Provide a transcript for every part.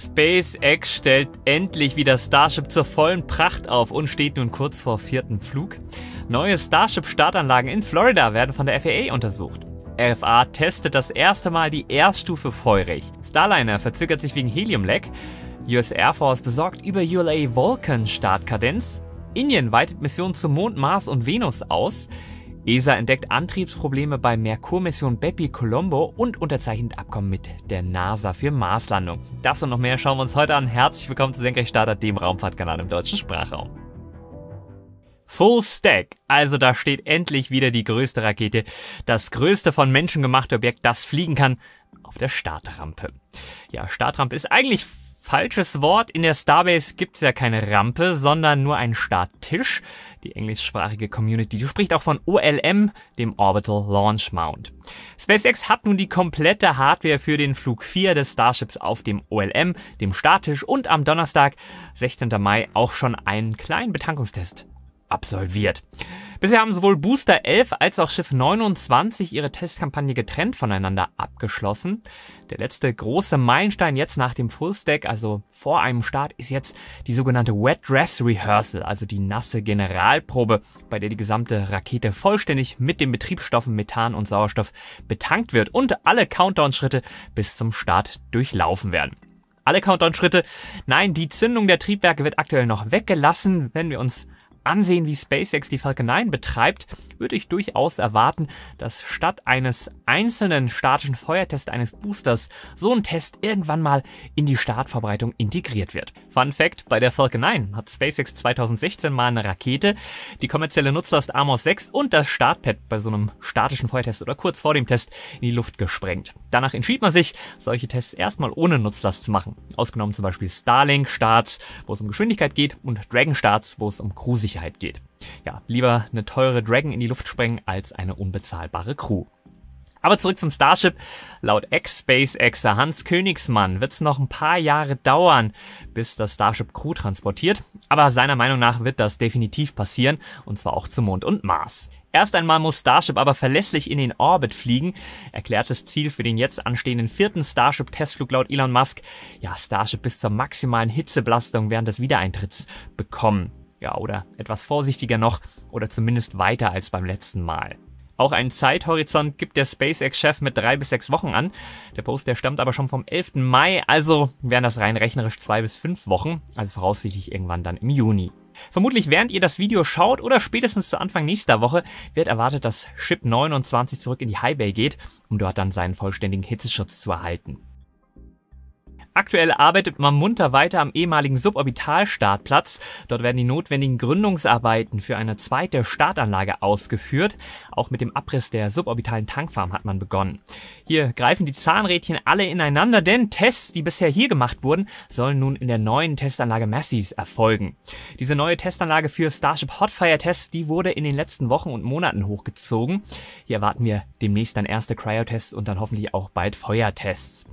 SpaceX stellt endlich wieder Starship zur vollen Pracht auf und steht nun kurz vor vierten Flug. Neue Starship-Startanlagen in Florida werden von der FAA untersucht. RFA testet das erste Mal die Erststufe feurig. Starliner verzögert sich wegen Helium-Leck. US Air Force besorgt über ULA Vulcan Startkadenz. Indien weitet Missionen zum Mond, Mars und Venus aus. ESA entdeckt Antriebsprobleme bei Merkur-Mission Bepi Colombo und unterzeichnet Abkommen mit der NASA für Marslandung. Das und noch mehr schauen wir uns heute an. Herzlich willkommen zu Senkrechtstarter, dem Raumfahrtkanal im deutschen Sprachraum. Full Stack. Also da steht endlich wieder die größte Rakete, das größte von Menschen gemachte Objekt, das fliegen kann, auf der Startrampe. Ja, Startrampe ist eigentlich Falsches Wort. In der Starbase gibt's ja keine Rampe, sondern nur einen Starttisch. Die englischsprachige Community spricht auch von OLM, dem Orbital Launch Mount. SpaceX hat nun die komplette Hardware für den Flug 4 des Starships auf dem OLM, dem Starttisch und am Donnerstag, 16. Mai, auch schon einen kleinen Betankungstest absolviert. Bisher haben sowohl Booster 11 als auch Schiff 29 ihre Testkampagne getrennt voneinander abgeschlossen. Der letzte große Meilenstein jetzt nach dem Fullstack, also vor einem Start, ist jetzt die sogenannte Wet Dress Rehearsal, also die nasse Generalprobe, bei der die gesamte Rakete vollständig mit den Betriebsstoffen Methan und Sauerstoff betankt wird und alle Countdown-Schritte bis zum Start durchlaufen werden alle Countdown-Schritte. Nein, die Zündung der Triebwerke wird aktuell noch weggelassen. Wenn wir uns Ansehen, wie SpaceX die Falcon 9 betreibt, würde ich durchaus erwarten, dass statt eines einzelnen statischen Feuertests eines Boosters so ein Test irgendwann mal in die Startverbreitung integriert wird. Fun Fact, bei der Falcon 9 hat SpaceX 2016 mal eine Rakete, die kommerzielle Nutzlast Amos 6 und das Startpad bei so einem statischen Feuertest oder kurz vor dem Test in die Luft gesprengt. Danach entschied man sich, solche Tests erstmal ohne Nutzlast zu machen. Ausgenommen zum Beispiel Starlink-Starts, wo es um Geschwindigkeit geht und Dragon-Starts, wo es um Crewsicherheit Sicherheit geht. Ja, lieber eine teure Dragon in die Luft sprengen als eine unbezahlbare Crew. Aber zurück zum Starship. Laut Ex-SpaceXer Hans Königsmann wird es noch ein paar Jahre dauern, bis das Starship Crew transportiert. Aber seiner Meinung nach wird das definitiv passieren, und zwar auch zum Mond und Mars. Erst einmal muss Starship aber verlässlich in den Orbit fliegen. Erklärtes Ziel für den jetzt anstehenden vierten Starship-Testflug laut Elon Musk. Ja, Starship bis zur maximalen Hitzebelastung während des Wiedereintritts bekommen ja, oder etwas vorsichtiger noch, oder zumindest weiter als beim letzten Mal. Auch einen Zeithorizont gibt der SpaceX-Chef mit drei bis sechs Wochen an. Der Post, der stammt aber schon vom 11. Mai, also wären das rein rechnerisch zwei bis fünf Wochen, also voraussichtlich irgendwann dann im Juni. Vermutlich während ihr das Video schaut oder spätestens zu Anfang nächster Woche wird erwartet, dass Ship 29 zurück in die High Bay geht, um dort dann seinen vollständigen Hitzeschutz zu erhalten. Aktuell arbeitet man munter weiter am ehemaligen Suborbitalstartplatz. Dort werden die notwendigen Gründungsarbeiten für eine zweite Startanlage ausgeführt. Auch mit dem Abriss der suborbitalen Tankfarm hat man begonnen. Hier greifen die Zahnrädchen alle ineinander, denn Tests, die bisher hier gemacht wurden, sollen nun in der neuen Testanlage Massis erfolgen. Diese neue Testanlage für Starship Hotfire Tests, die wurde in den letzten Wochen und Monaten hochgezogen. Hier erwarten wir demnächst dann erste cryo und dann hoffentlich auch bald Feuertests.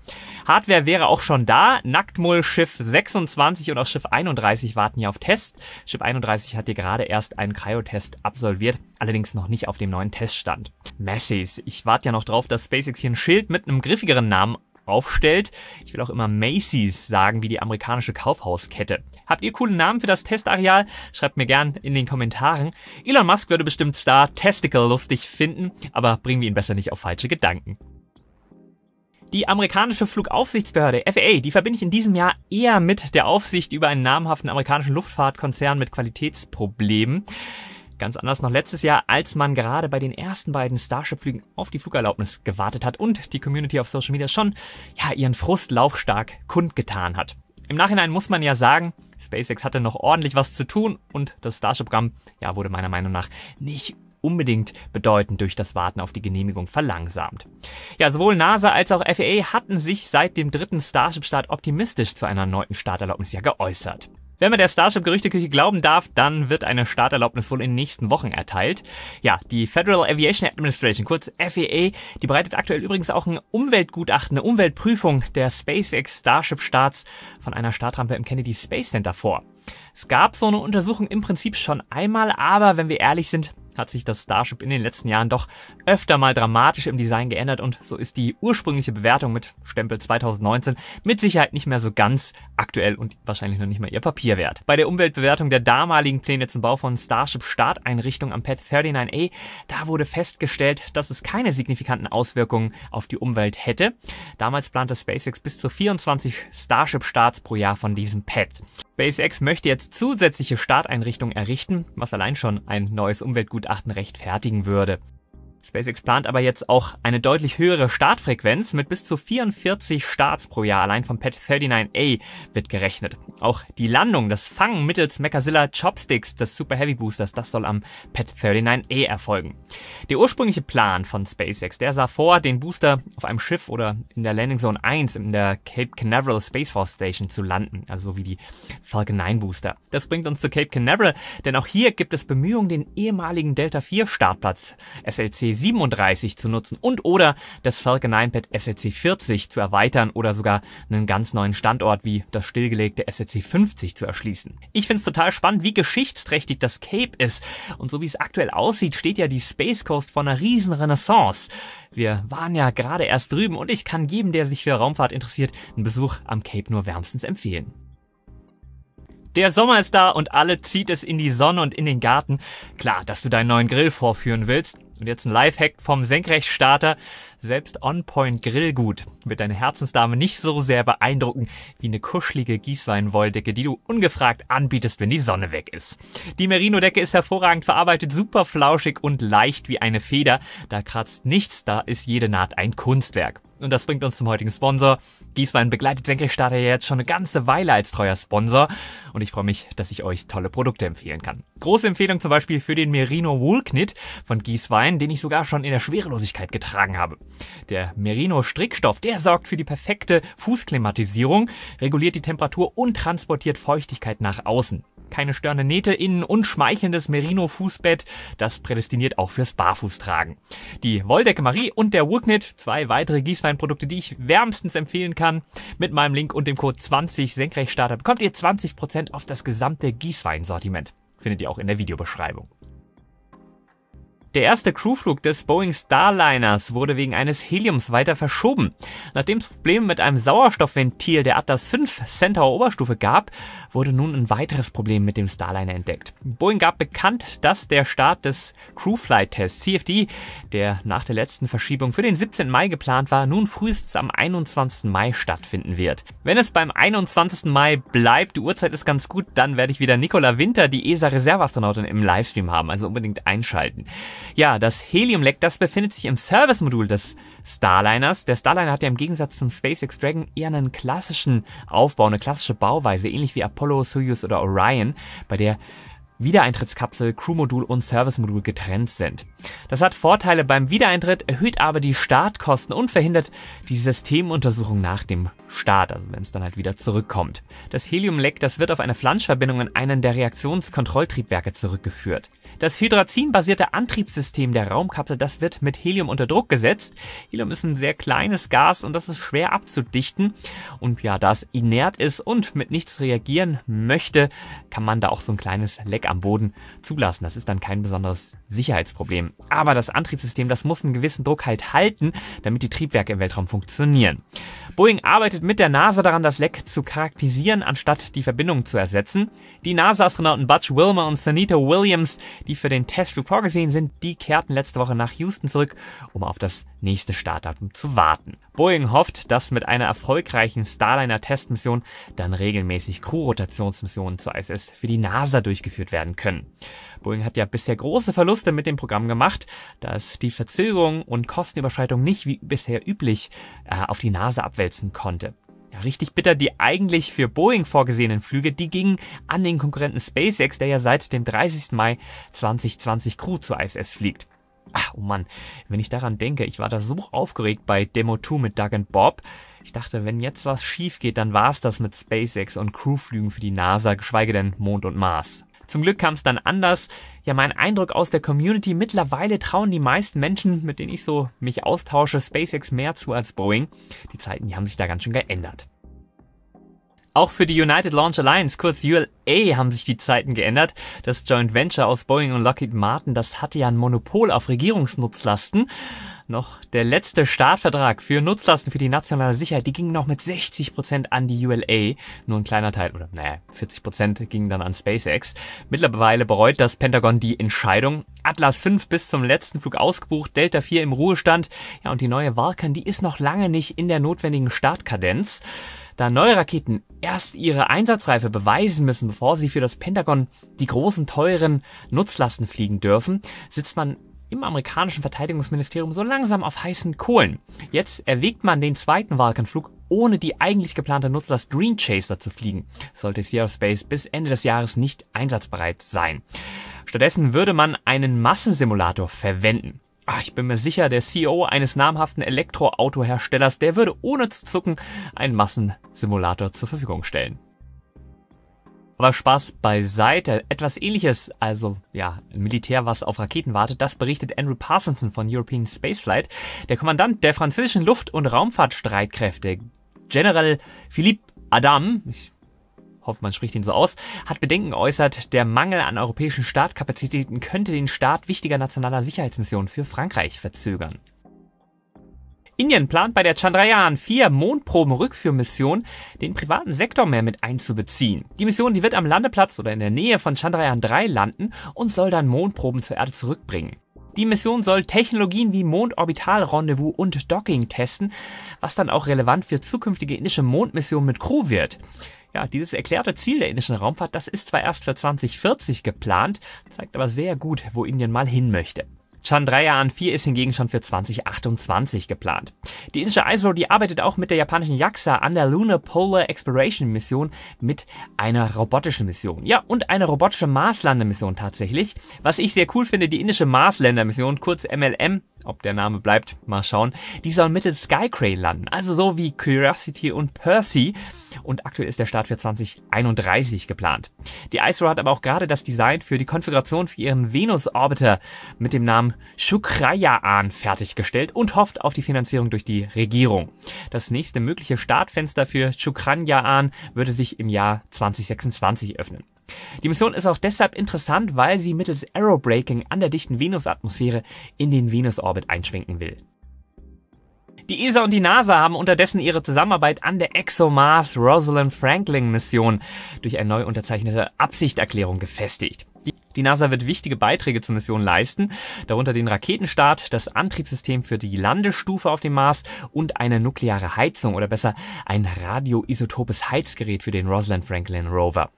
Hardware wäre auch schon da, da. Nacktmull Schiff 26 und auch Schiff 31 warten hier auf Tests. Schiff 31 hat hier gerade erst einen Cryo-Test absolviert, allerdings noch nicht auf dem neuen Teststand. Messies, Ich warte ja noch drauf, dass SpaceX hier ein Schild mit einem griffigeren Namen aufstellt. Ich will auch immer Macy's sagen, wie die amerikanische Kaufhauskette. Habt ihr coole Namen für das Testareal? Schreibt mir gern in den Kommentaren. Elon Musk würde bestimmt Star Testicle lustig finden, aber bringen wir ihn besser nicht auf falsche Gedanken. Die amerikanische Flugaufsichtsbehörde FAA, die verbinde ich in diesem Jahr eher mit der Aufsicht über einen namhaften amerikanischen Luftfahrtkonzern mit Qualitätsproblemen. Ganz anders noch letztes Jahr, als man gerade bei den ersten beiden Starship-Flügen auf die Flugerlaubnis gewartet hat und die Community auf Social Media schon ja, ihren Frust laufstark kundgetan hat. Im Nachhinein muss man ja sagen, SpaceX hatte noch ordentlich was zu tun und das Starship-Programm ja, wurde meiner Meinung nach nicht unbedingt bedeutend durch das Warten auf die Genehmigung verlangsamt. Ja, sowohl NASA als auch FAA hatten sich seit dem dritten Starship-Start optimistisch zu einer erneuten Starterlaubnis ja geäußert. Wenn man der Starship-Gerüchteküche glauben darf, dann wird eine Starterlaubnis wohl in den nächsten Wochen erteilt. Ja, die Federal Aviation Administration, kurz FAA, die bereitet aktuell übrigens auch ein Umweltgutachten, eine Umweltprüfung der SpaceX Starship-Starts von einer Startrampe im Kennedy Space Center vor. Es gab so eine Untersuchung im Prinzip schon einmal, aber wenn wir ehrlich sind, hat sich das Starship in den letzten Jahren doch öfter mal dramatisch im Design geändert und so ist die ursprüngliche Bewertung mit Stempel 2019 mit Sicherheit nicht mehr so ganz aktuell und wahrscheinlich noch nicht mal ihr Papier wert. Bei der Umweltbewertung der damaligen Pläne zum Bau von Starship Starteinrichtung am Pad 39A, da wurde festgestellt, dass es keine signifikanten Auswirkungen auf die Umwelt hätte. Damals plante SpaceX bis zu 24 Starship Starts pro Jahr von diesem Pad. SpaceX möchte jetzt zusätzliche Starteinrichtungen errichten, was allein schon ein neues Umweltgutachten rechtfertigen würde SpaceX plant aber jetzt auch eine deutlich höhere Startfrequenz mit bis zu 44 Starts pro Jahr. Allein vom Pad 39A wird gerechnet. Auch die Landung, das Fangen mittels Mechazilla Chopsticks des Super Heavy Boosters, das soll am Pad 39A erfolgen. Der ursprüngliche Plan von SpaceX, der sah vor, den Booster auf einem Schiff oder in der Landing Zone 1 in der Cape Canaveral Space Force Station zu landen, also wie die Falcon 9 Booster. Das bringt uns zu Cape Canaveral, denn auch hier gibt es Bemühungen, den ehemaligen Delta 4 Startplatz SLC 37 zu nutzen und oder das Falcon 9 Pad SLC40 zu erweitern oder sogar einen ganz neuen Standort wie das stillgelegte SLC50 zu erschließen. Ich finde es total spannend, wie geschichtsträchtig das Cape ist und so wie es aktuell aussieht, steht ja die Space Coast vor einer riesen Renaissance. Wir waren ja gerade erst drüben und ich kann jedem, der sich für Raumfahrt interessiert, einen Besuch am Cape nur wärmstens empfehlen. Der Sommer ist da und alle zieht es in die Sonne und in den Garten. Klar, dass du deinen neuen Grill vorführen willst, und jetzt ein Lifehack vom Senkrechtstarter. Selbst On-Point Grillgut wird deine Herzensdame nicht so sehr beeindrucken wie eine kuschelige Gießweinwolldecke, die du ungefragt anbietest, wenn die Sonne weg ist. Die Merino-Decke ist hervorragend verarbeitet, super flauschig und leicht wie eine Feder. Da kratzt nichts, da ist jede Naht ein Kunstwerk. Und das bringt uns zum heutigen Sponsor. Gießwein begleitet Senkrechtstarter ja jetzt schon eine ganze Weile als treuer Sponsor. Und ich freue mich, dass ich euch tolle Produkte empfehlen kann. Große Empfehlung zum Beispiel für den Merino Woolknit von Gießwein, den ich sogar schon in der Schwerelosigkeit getragen habe. Der Merino-Strickstoff, der sorgt für die perfekte Fußklimatisierung, reguliert die Temperatur und transportiert Feuchtigkeit nach außen. Keine störende Nähte innen und schmeichelndes Merino-Fußbett, das prädestiniert auch fürs Barfußtragen. Die Wolldecke Marie und der Wooknit, zwei weitere Gießweinprodukte, die ich wärmstens empfehlen kann. Mit meinem Link und dem Code 20 Senkrechtstarter bekommt ihr 20% auf das gesamte Gießweinsortiment. Findet ihr auch in der Videobeschreibung. Der erste Crewflug des Boeing Starliners wurde wegen eines Heliums weiter verschoben. Nachdem es Probleme mit einem Sauerstoffventil der Atlas V Centaur Oberstufe gab, wurde nun ein weiteres Problem mit dem Starliner entdeckt. Boeing gab bekannt, dass der Start des Crewflight-Tests CFD, der nach der letzten Verschiebung für den 17. Mai geplant war, nun frühestens am 21. Mai stattfinden wird. Wenn es beim 21. Mai bleibt, die Uhrzeit ist ganz gut, dann werde ich wieder Nicola Winter, die ESA-Reserveastronautin, im Livestream haben. Also unbedingt einschalten. Ja, das Helium-Leck, das befindet sich im Service-Modul des Starliners. Der Starliner hat ja im Gegensatz zum SpaceX Dragon eher einen klassischen Aufbau, eine klassische Bauweise, ähnlich wie Apollo, Soyuz oder Orion, bei der Wiedereintrittskapsel, Crewmodul und Servicemodul getrennt sind. Das hat Vorteile beim Wiedereintritt, erhöht aber die Startkosten und verhindert die Systemuntersuchung nach dem Start, also wenn es dann halt wieder zurückkommt. Das Heliumleck, das wird auf eine Flanschverbindung in einen der Reaktionskontrolltriebwerke zurückgeführt. Das Hydrazin-basierte Antriebssystem der Raumkapsel, das wird mit Helium unter Druck gesetzt. Helium ist ein sehr kleines Gas und das ist schwer abzudichten. Und ja, da es inert ist und mit nichts reagieren möchte, kann man da auch so ein kleines Leck am Boden zulassen. Das ist dann kein besonderes Sicherheitsproblem. Aber das Antriebssystem, das muss einen gewissen Druck halt halten, damit die Triebwerke im Weltraum funktionieren. Boeing arbeitet mit der NASA daran, das Leck zu charakterisieren, anstatt die Verbindung zu ersetzen. Die NASA-Astronauten Butch Wilmer und Sanito Williams, die für den Testflug vorgesehen sind, die kehrten letzte Woche nach Houston zurück, um auf das nächste Startdatum zu warten. Boeing hofft, dass mit einer erfolgreichen Starliner-Testmission dann regelmäßig Crew-Rotationsmissionen zur ISS für die NASA durchgeführt werden können. Boeing hat ja bisher große Verluste mit dem Programm gemacht, da es die Verzögerung und Kostenüberschreitung nicht wie bisher üblich äh, auf die Nase abwälzen konnte. Ja, richtig bitter, die eigentlich für Boeing vorgesehenen Flüge, die gingen an den Konkurrenten SpaceX, der ja seit dem 30. Mai 2020 Crew zur ISS fliegt. Ach, oh Mann, wenn ich daran denke, ich war da so aufgeregt bei Demo 2 mit Doug and Bob. Ich dachte, wenn jetzt was schief geht, dann war's das mit SpaceX und Crewflügen für die NASA, geschweige denn Mond und Mars. Zum Glück kam es dann anders. Ja, mein Eindruck aus der Community, mittlerweile trauen die meisten Menschen, mit denen ich so mich austausche, SpaceX mehr zu als Boeing. Die Zeiten, die haben sich da ganz schön geändert. Auch für die United Launch Alliance, kurz ULA, haben sich die Zeiten geändert. Das Joint Venture aus Boeing und Lockheed Martin, das hatte ja ein Monopol auf Regierungsnutzlasten noch der letzte Startvertrag für Nutzlasten für die nationale Sicherheit. Die ging noch mit 60% Prozent an die ULA. Nur ein kleiner Teil, oder naja, 40% Prozent gingen dann an SpaceX. Mittlerweile bereut das Pentagon die Entscheidung. Atlas 5 bis zum letzten Flug ausgebucht, Delta 4 im Ruhestand. Ja, und die neue Vulcan, die ist noch lange nicht in der notwendigen Startkadenz. Da neue Raketen erst ihre Einsatzreife beweisen müssen, bevor sie für das Pentagon die großen, teuren Nutzlasten fliegen dürfen, sitzt man im amerikanischen Verteidigungsministerium so langsam auf heißen Kohlen. Jetzt erwägt man den zweiten vulcan ohne die eigentlich geplante Nutzlast Dream Chaser zu fliegen, sollte Sierra Space bis Ende des Jahres nicht einsatzbereit sein. Stattdessen würde man einen Massensimulator verwenden. Ach, ich bin mir sicher, der CEO eines namhaften Elektroautoherstellers, der würde ohne zu zucken einen Massensimulator zur Verfügung stellen. Aber Spaß beiseite. Etwas ähnliches, also ja, Militär, was auf Raketen wartet, das berichtet Andrew Parsonson von European Spaceflight, der Kommandant der französischen Luft- und Raumfahrtstreitkräfte. General Philippe Adam, ich hoffe, man spricht ihn so aus, hat Bedenken geäußert, der Mangel an europäischen Startkapazitäten könnte den Start wichtiger nationaler Sicherheitsmissionen für Frankreich verzögern. Indien plant bei der Chandrayaan-4 Mondproben-Rückführmission den privaten Sektor mehr mit einzubeziehen. Die Mission, die wird am Landeplatz oder in der Nähe von Chandrayaan-3 landen und soll dann Mondproben zur Erde zurückbringen. Die Mission soll Technologien wie Mondorbitalrendezvous und Docking testen, was dann auch relevant für zukünftige indische Mondmissionen mit Crew wird. Ja, dieses erklärte Ziel der indischen Raumfahrt, das ist zwar erst für 2040 geplant, zeigt aber sehr gut, wo Indien mal hin möchte. Chandrayaan 4 ist hingegen schon für 2028 geplant. Die indische ISRO, die arbeitet auch mit der japanischen JAXA an der Lunar Polar Exploration Mission mit einer robotischen Mission. Ja, und eine robotische Marslandemission tatsächlich. Was ich sehr cool finde, die indische Marsländermission, kurz MLM, ob der Name bleibt, mal schauen, die soll mittels Skycrane landen. Also so wie Curiosity und Percy und aktuell ist der Start für 2031 geplant. Die ISRO hat aber auch gerade das Design für die Konfiguration für ihren Venus-Orbiter mit dem Namen Shukrayaan fertiggestellt und hofft auf die Finanzierung durch die Regierung. Das nächste mögliche Startfenster für Shukrayaan würde sich im Jahr 2026 öffnen. Die Mission ist auch deshalb interessant, weil sie mittels Aerobraking an der dichten Venusatmosphäre in den Venusorbit einschwenken will. Die ESA und die NASA haben unterdessen ihre Zusammenarbeit an der ExoMars Rosalind Franklin Mission durch eine neu unterzeichnete Absichterklärung gefestigt. Die die NASA wird wichtige Beiträge zur Mission leisten, darunter den Raketenstart, das Antriebssystem für die Landestufe auf dem Mars und eine nukleare Heizung oder besser ein radioisotopes Heizgerät für den Rosalind Franklin Rover.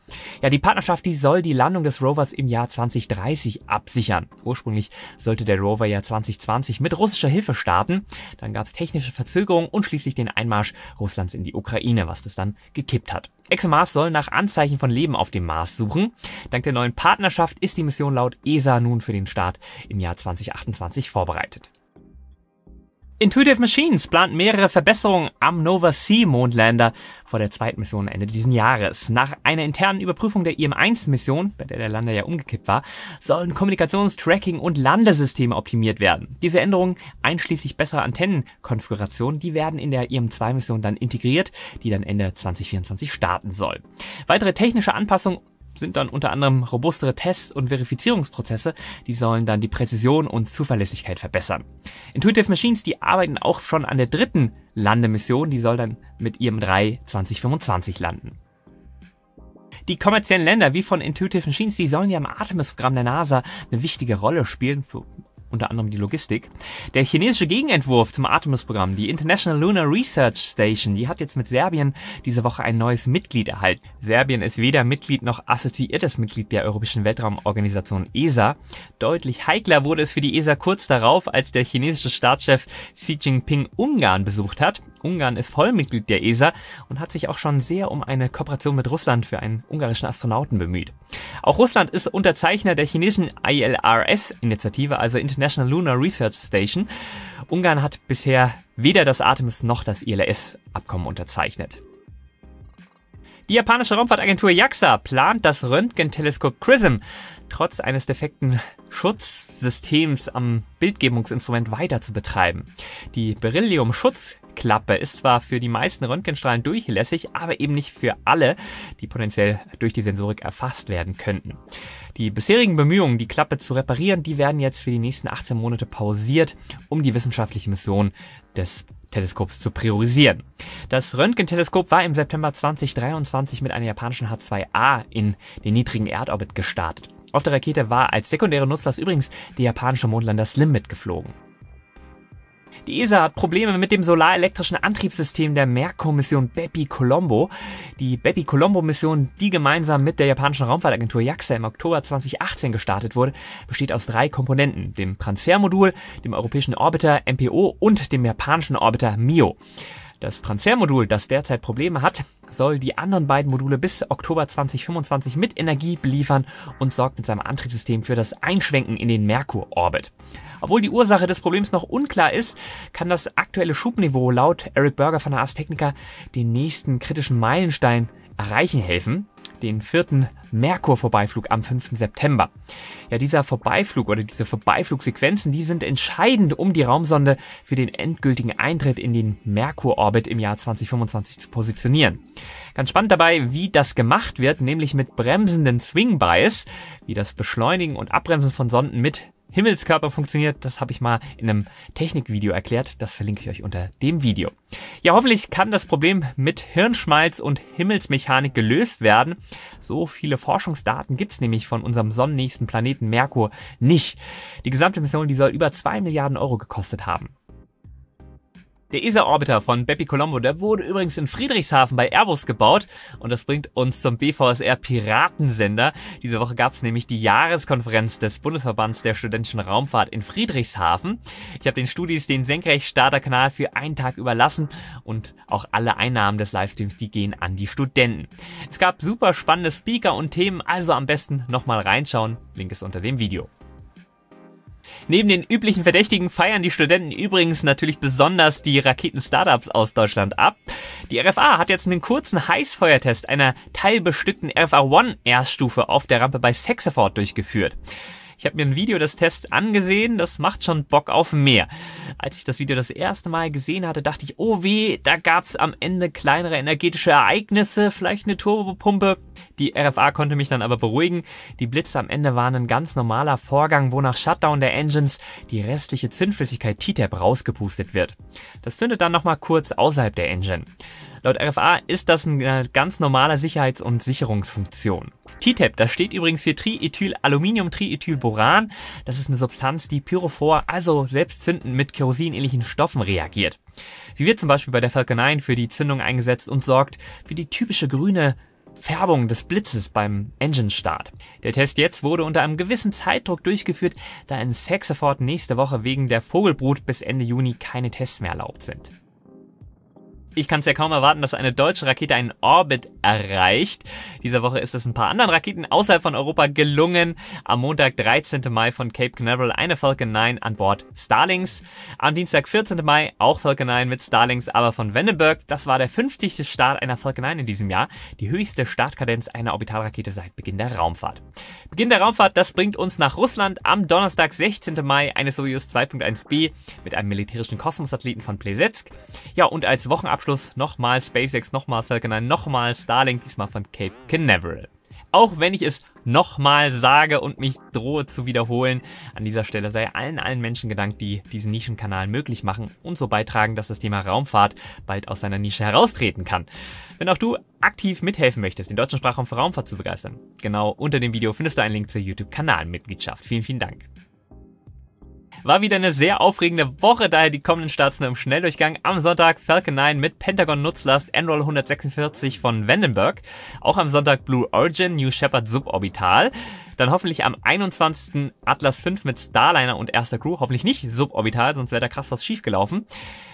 Ja, die Partnerschaft, die soll die Landung des Rovers im Jahr 2030 absichern. Ursprünglich sollte der Rover ja 2020 mit russischer Hilfe starten, dann gab es technische Verzögerungen und schließlich den Einmarsch Russlands in die Ukraine, was das dann gekippt hat. ExoMars soll nach Anzeichen von Leben auf dem Mars suchen. Dank der neuen Partnerschaft ist die Mission laut ESA nun für den Start im Jahr 2028 vorbereitet. Intuitive Machines plant mehrere Verbesserungen am Nova Sea Mondlander vor der zweiten Mission Ende dieses Jahres. Nach einer internen Überprüfung der IM-1-Mission, bei der der Lander ja umgekippt war, sollen Kommunikationstracking und Landesysteme optimiert werden. Diese Änderungen, einschließlich besserer Antennenkonfigurationen, die werden in der IM-2-Mission dann integriert, die dann Ende 2024 starten soll. Weitere technische Anpassungen sind dann unter anderem robustere Tests und Verifizierungsprozesse, die sollen dann die Präzision und Zuverlässigkeit verbessern. Intuitive Machines, die arbeiten auch schon an der dritten Landemission, die soll dann mit ihrem 3 2025 landen. Die kommerziellen Länder wie von Intuitive Machines, die sollen ja im Artemis-Programm der NASA eine wichtige Rolle spielen, unter anderem die Logistik. Der chinesische Gegenentwurf zum Artemis-Programm, die International Lunar Research Station, die hat jetzt mit Serbien diese Woche ein neues Mitglied erhalten. Serbien ist weder Mitglied noch assoziiertes Mitglied der Europäischen Weltraumorganisation ESA. Deutlich heikler wurde es für die ESA kurz darauf, als der chinesische Staatschef Xi Jinping Ungarn besucht hat. Ungarn ist Vollmitglied der ESA und hat sich auch schon sehr um eine Kooperation mit Russland für einen ungarischen Astronauten bemüht. Auch Russland ist Unterzeichner der chinesischen ILRS-Initiative, also International Lunar Research Station. Ungarn hat bisher weder das Artemis noch das ILS-Abkommen unterzeichnet. Die japanische Raumfahrtagentur JAXA plant das Röntgenteleskop CRISM trotz eines defekten Schutzsystems am Bildgebungsinstrument weiter zu betreiben. Die Beryllium-Schutz Klappe ist zwar für die meisten Röntgenstrahlen durchlässig, aber eben nicht für alle, die potenziell durch die Sensorik erfasst werden könnten. Die bisherigen Bemühungen, die Klappe zu reparieren, die werden jetzt für die nächsten 18 Monate pausiert, um die wissenschaftliche Mission des Teleskops zu priorisieren. Das Röntgenteleskop war im September 2023 mit einer japanischen H2A in den niedrigen Erdorbit gestartet. Auf der Rakete war als sekundäre Nutzlast übrigens der japanische Mondlander Slim mitgeflogen. Die ESA hat Probleme mit dem solarelektrischen Antriebssystem der Merkur-Mission Bepi Colombo. Die Bepi Colombo-Mission, die gemeinsam mit der japanischen Raumfahrtagentur JAXA im Oktober 2018 gestartet wurde, besteht aus drei Komponenten, dem Transfermodul, dem europäischen Orbiter MPO und dem japanischen Orbiter MIO. Das Transfermodul, das derzeit Probleme hat, soll die anderen beiden Module bis Oktober 2025 mit Energie beliefern und sorgt mit seinem Antriebssystem für das Einschwenken in den Merkur-Orbit. Obwohl die Ursache des Problems noch unklar ist, kann das aktuelle Schubniveau laut Eric Berger von der Ars Technica den nächsten kritischen Meilenstein erreichen helfen, den vierten Merkur-Vorbeiflug am 5. September. Ja, dieser Vorbeiflug oder diese Vorbeiflugsequenzen, die sind entscheidend, um die Raumsonde für den endgültigen Eintritt in den Merkur-Orbit im Jahr 2025 zu positionieren. Ganz spannend dabei, wie das gemacht wird, nämlich mit bremsenden Swing-Bias, wie das Beschleunigen und Abbremsen von Sonden mit Himmelskörper funktioniert, das habe ich mal in einem Technikvideo erklärt. Das verlinke ich euch unter dem Video. Ja, hoffentlich kann das Problem mit Hirnschmalz und Himmelsmechanik gelöst werden. So viele Forschungsdaten gibt's nämlich von unserem sonnennächsten Planeten Merkur nicht. Die gesamte Mission, die soll über zwei Milliarden Euro gekostet haben. Der ESA-Orbiter von Bepi Colombo, der wurde übrigens in Friedrichshafen bei Airbus gebaut und das bringt uns zum BVSR Piratensender. Diese Woche gab es nämlich die Jahreskonferenz des Bundesverbands der studentischen Raumfahrt in Friedrichshafen. Ich habe den Studis den Senkrechtstarterkanal für einen Tag überlassen und auch alle Einnahmen des Livestreams, die gehen an die Studenten. Es gab super spannende Speaker und Themen, also am besten nochmal reinschauen. Link ist unter dem Video. Neben den üblichen Verdächtigen feiern die Studenten übrigens natürlich besonders die Raketen-Startups aus Deutschland ab. Die RFA hat jetzt einen kurzen Heißfeuertest einer teilbestückten RFA-1-Erststufe auf der Rampe bei Sexaford durchgeführt. Ich habe mir ein Video des Tests angesehen, das macht schon Bock auf mehr. Als ich das Video das erste Mal gesehen hatte, dachte ich, oh weh, da gab's am Ende kleinere energetische Ereignisse, vielleicht eine Turbopumpe. Die RFA konnte mich dann aber beruhigen. Die Blitze am Ende waren ein ganz normaler Vorgang, wo nach Shutdown der Engines die restliche Zündflüssigkeit TTAP rausgepustet wird. Das zündet dann nochmal kurz außerhalb der Engine. Laut RFA ist das eine ganz normale Sicherheits- und Sicherungsfunktion. TTAP, das steht übrigens für Triethylaluminium-Triethylboran. Das ist eine Substanz, die pyrophor, also selbst zündend mit kerosinähnlichen Stoffen reagiert. Sie wird zum Beispiel bei der Falcon 9 für die Zündung eingesetzt und sorgt für die typische grüne Färbung des Blitzes beim Engine-Start. Der Test jetzt wurde unter einem gewissen Zeitdruck durchgeführt, da in Saxaford nächste Woche wegen der Vogelbrut bis Ende Juni keine Tests mehr erlaubt sind. Ich kann es ja kaum erwarten, dass eine deutsche Rakete einen Orbit erreicht. Diese Woche ist es ein paar anderen Raketen außerhalb von Europa gelungen. Am Montag, 13. Mai von Cape Canaveral eine Falcon 9 an Bord Starlings. Am Dienstag, 14. Mai auch Falcon 9 mit Starlings, aber von Vandenberg. Das war der 50. Start einer Falcon 9 in diesem Jahr. Die höchste Startkadenz einer Orbitalrakete seit Beginn der Raumfahrt. Beginn der Raumfahrt, das bringt uns nach Russland am Donnerstag, 16. Mai, eine Soyuz 2.1b mit einem militärischen Kosmosatelliten von Plesetsk. Ja, und als Wochenabschluss Abschluss nochmal SpaceX, nochmal Falcon 9, nochmal Starlink, diesmal von Cape Canaveral. Auch wenn ich es nochmal sage und mich drohe zu wiederholen, an dieser Stelle sei allen allen Menschen gedankt, die diesen Nischenkanal möglich machen und so beitragen, dass das Thema Raumfahrt bald aus seiner Nische heraustreten kann. Wenn auch du aktiv mithelfen möchtest, den deutschen Sprachraum für Raumfahrt zu begeistern, genau unter dem Video findest du einen Link zur YouTube-Kanalmitgliedschaft. Vielen, vielen Dank. War wieder eine sehr aufregende Woche, daher die kommenden Starts nur im Schnelldurchgang. Am Sonntag Falcon 9 mit Pentagon Nutzlast, Enroll 146 von Vandenberg. Auch am Sonntag Blue Origin, New Shepard Suborbital. Dann hoffentlich am 21. Atlas 5 mit Starliner und erster Crew. Hoffentlich nicht suborbital, sonst wäre da krass was schiefgelaufen.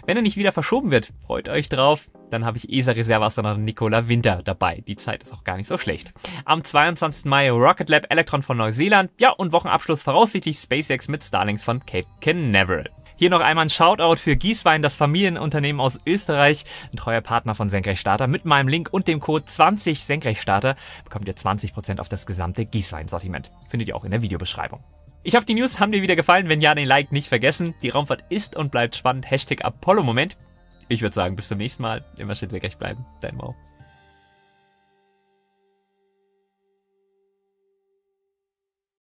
Wenn er nicht wieder verschoben wird, freut euch drauf. Dann habe ich ESA Reserva, Reserveastronaut Nicola Winter dabei. Die Zeit ist auch gar nicht so schlecht. Am 22. Mai Rocket Lab Electron von Neuseeland. Ja, und Wochenabschluss voraussichtlich SpaceX mit Starlings von Cape Canaveral. Hier noch einmal ein Shoutout für Gieswein, das Familienunternehmen aus Österreich, ein treuer Partner von Senkrechtstarter. Mit meinem Link und dem Code 20 Senkrechtstarter bekommt ihr 20% auf das gesamte Gieswein-Sortiment. Findet ihr auch in der Videobeschreibung. Ich hoffe, die News haben dir wieder gefallen. Wenn ja, den Like nicht vergessen. Die Raumfahrt ist und bleibt spannend. Hashtag Apollo-Moment. Ich würde sagen, bis zum nächsten Mal. Immer schön gleich bleiben. Dein Mau.